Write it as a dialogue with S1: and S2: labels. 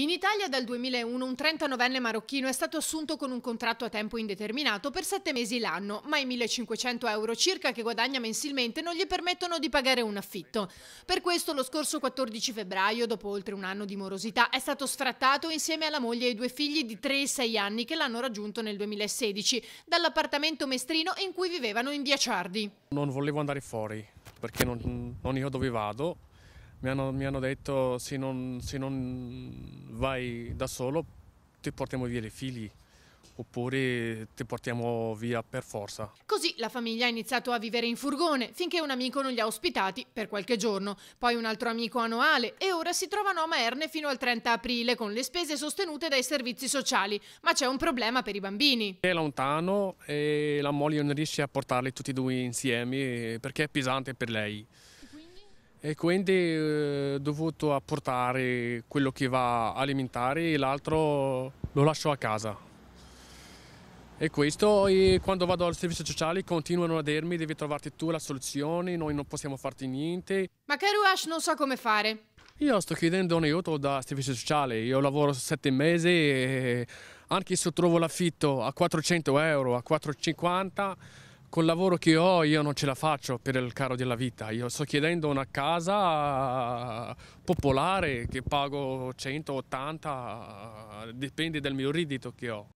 S1: In Italia dal 2001 un 39enne marocchino è stato assunto con un contratto a tempo indeterminato per 7 mesi l'anno, ma i 1500 euro circa che guadagna mensilmente non gli permettono di pagare un affitto. Per questo lo scorso 14 febbraio, dopo oltre un anno di morosità, è stato sfrattato insieme alla moglie e ai due figli di 3 e 6 anni che l'hanno raggiunto nel 2016 dall'appartamento mestrino in cui vivevano in via Ciardi.
S2: Non volevo andare fuori perché non, non io dove vado mi hanno, mi hanno detto se non, se non vai da solo ti portiamo via i figli oppure ti portiamo via per forza.
S1: Così la famiglia ha iniziato a vivere in furgone finché un amico non li ha ospitati per qualche giorno, poi un altro amico a Noale e ora si trovano a Maerne fino al 30 aprile con le spese sostenute dai servizi sociali, ma c'è un problema per i bambini.
S2: È lontano e la moglie non riesce a portarli tutti e due insieme perché è pesante per lei e quindi eh, ho eh, dovuto apportare quello che va alimentare e l'altro lo lascio a casa. E questo, e quando vado al servizio sociale continuano a dirmi devi trovarti tu la soluzione, noi non possiamo farti niente.
S1: Ma Karuash non sa so come fare.
S2: Io sto chiedendo un aiuto dal servizio sociale, io lavoro sette mesi e anche se trovo l'affitto a 400 euro, a 450 col lavoro che ho io non ce la faccio per il caro della vita, io sto chiedendo una casa eh, popolare che pago 180, dipende dal mio reddito che ho.